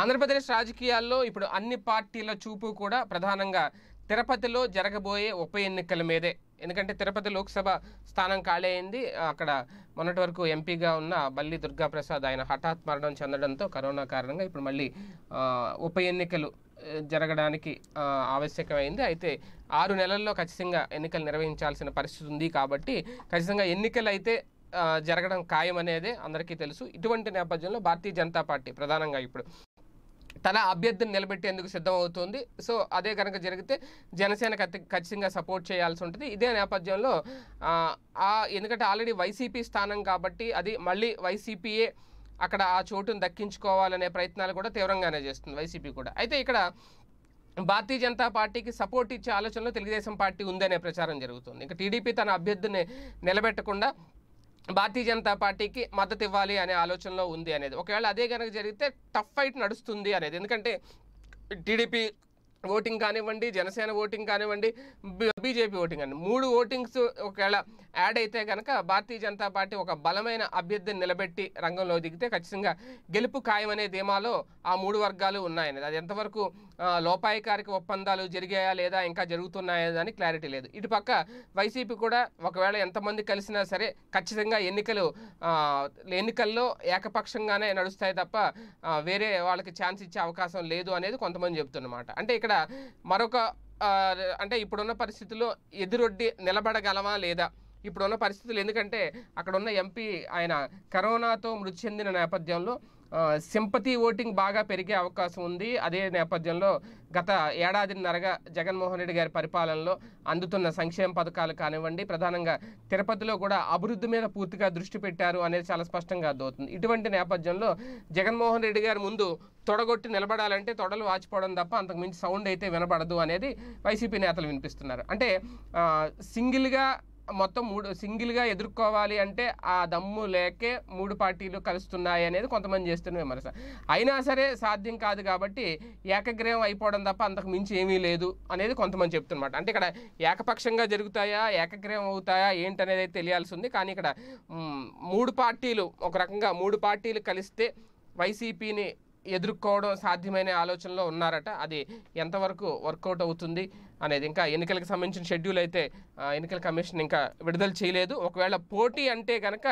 ఆంధ్రప్రదేశ్ రాజకీయాల్లో ఇప్పుడు అన్ని పార్టీల చూపు కూడా ప్రధానంగా తిరుపతిలో జరగబోయే ఉప ఎన్నికల మీదే ఎందుకంటే తిరుపతి లోక్సభ స్థానం ఖాళీ అయింది అక్కడ మొన్నటి వరకు ఎంపీగా ఉన్న బల్లి దుర్గాప్రసాద్ ఆయన హఠాత్ మరణం చెందడంతో కరోనా కారణంగా ఇప్పుడు మళ్ళీ ఉప ఎన్నికలు జరగడానికి ఆవశ్యకమైంది అయితే ఆరు నెలల్లో ఖచ్చితంగా ఎన్నికలు నిర్వహించాల్సిన పరిస్థితి ఉంది కాబట్టి ఖచ్చితంగా ఎన్నికలు అయితే జరగడం అనేది అందరికీ తెలుసు ఇటువంటి నేపథ్యంలో భారతీయ జనతా పార్టీ ప్రధానంగా ఇప్పుడు తన అభ్యర్థిని నిలబెట్టేందుకు సిద్ధమవుతుంది సో అదే కనుక జరిగితే జనసేన ఖచ్చితంగా సపోర్ట్ చేయాల్సి ఉంటుంది ఇదే నేపథ్యంలో ఎందుకంటే ఆల్రెడీ వైసీపీ స్థానం కాబట్టి అది మళ్ళీ వైసీపీయే అక్కడ ఆ చోటును దక్కించుకోవాలనే ప్రయత్నాలు కూడా తీవ్రంగానే చేస్తుంది వైసీపీ కూడా అయితే ఇక్కడ భారతీయ జనతా పార్టీకి సపోర్ట్ ఇచ్చే ఆలోచనలో తెలుగుదేశం పార్టీ ఉందనే ప్రచారం జరుగుతుంది ఇంకా టీడీపీ తన అభ్యర్థిని నిలబెట్టకుండా భారతీయ జనతా పార్టీకి మద్దతు ఇవ్వాలి అనే ఆలోచనలో ఉంది అనేది ఒకవేళ అదే కనుక జరిగితే టఫ్ ఫైట్ నడుస్తుంది అనేది ఎందుకంటే టీడీపీ ఓటింగ్ కానివ్వండి జనసేన ఓటింగ్ కానివ్వండి బీజేపీ ఓటింగ్ అండి మూడు ఓటింగ్స్ ఒకవేళ యాడ్ అయితే కనుక భారతీయ జనతా పార్టీ ఒక బలమైన అభ్యర్థిని నిలబెట్టి రంగంలో దిగితే ఖచ్చితంగా గెలుపు ఖాయమనే ధీమాలో ఆ మూడు వర్గాలు ఉన్నాయనేది అది ఎంతవరకు లోపాయకారిక ఒప్పందాలు జరిగాయా లేదా ఇంకా జరుగుతున్నాయా అని క్లారిటీ లేదు ఇటుపక్క వైసీపీ కూడా ఒకవేళ ఎంతమంది కలిసినా సరే ఖచ్చితంగా ఎన్నికలు ఎన్నికల్లో ఏకపక్షంగానే నడుస్తాయి తప్ప వేరే వాళ్ళకి ఛాన్స్ ఇచ్చే అవకాశం లేదు అనేది కొంతమంది చెబుతున్నమాట అంటే ఇక్కడ మరొక అంటే ఇప్పుడున్న పరిస్థితుల్లో ఎదురొడ్డి నిలబడగలమా లేదా ఇప్పుడున్న పరిస్థితులు ఎందుకంటే అక్కడ ఉన్న ఎంపీ ఆయన కరోనాతో మృతి చెందిన నేపథ్యంలో సింపతి ఓటింగ్ బాగా పెరిగే అవకాశం ఉంది అదే నేపథ్యంలో గత ఏడాదిన్నరగా జగన్మోహన్ రెడ్డి గారి పరిపాలనలో అందుతున్న సంక్షేమ పథకాలు కానివ్వండి ప్రధానంగా తిరుపతిలో కూడా అభివృద్ధి మీద పూర్తిగా దృష్టి పెట్టారు అనేది చాలా స్పష్టంగా అర్థమవుతుంది ఇటువంటి నేపథ్యంలో జగన్మోహన్ రెడ్డి గారి ముందు తొడగొట్టి నిలబడాలంటే తొడలు వాచిపోవడం తప్ప అంతకుమించి సౌండ్ అయితే వినబడదు అనేది వైసీపీ నేతలు వినిపిస్తున్నారు అంటే సింగిల్గా మొత్తం మూడు సింగిల్గా ఎదుర్కోవాలి అంటే ఆ దమ్ము లేకే మూడు పార్టీలు కలుస్తున్నాయి అనేది కొంతమంది చేస్తున్న విమర్శ అయినా సరే సాధ్యం కాదు కాబట్టి ఏకగ్రహం అయిపోవడం తప్ప అంతకు మించి ఏమీ లేదు అనేది కొంతమంది చెప్తున్నమాట అంటే ఇక్కడ ఏకపక్షంగా జరుగుతాయా ఏకగ్రహం అవుతాయా ఏంటనేది తెలియాల్సి ఉంది కానీ ఇక్కడ మూడు పార్టీలు ఒక రకంగా మూడు పార్టీలు కలిస్తే వైసీపీని ఎదుర్కోవడం సాధ్యమైన ఆలోచనలో ఉన్నారట అది ఎంతవరకు వర్కౌట్ అవుతుంది అనేది ఇంకా ఎన్నికలకు సంబంధించిన షెడ్యూల్ అయితే ఎన్నికల కమిషన్ ఇంకా విడుదల చేయలేదు ఒకవేళ పోటీ అంటే కనుక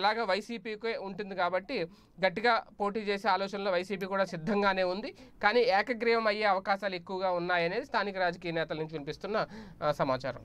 ఎలాగ వైసీపీకే ఉంటుంది కాబట్టి గట్టిగా పోటీ చేసే ఆలోచనలో వైసీపీ కూడా సిద్ధంగానే ఉంది కానీ ఏకగ్రీవం అయ్యే అవకాశాలు ఎక్కువగా ఉన్నాయనేది స్థానిక రాజకీయ నేతల నుంచి వినిపిస్తున్న సమాచారం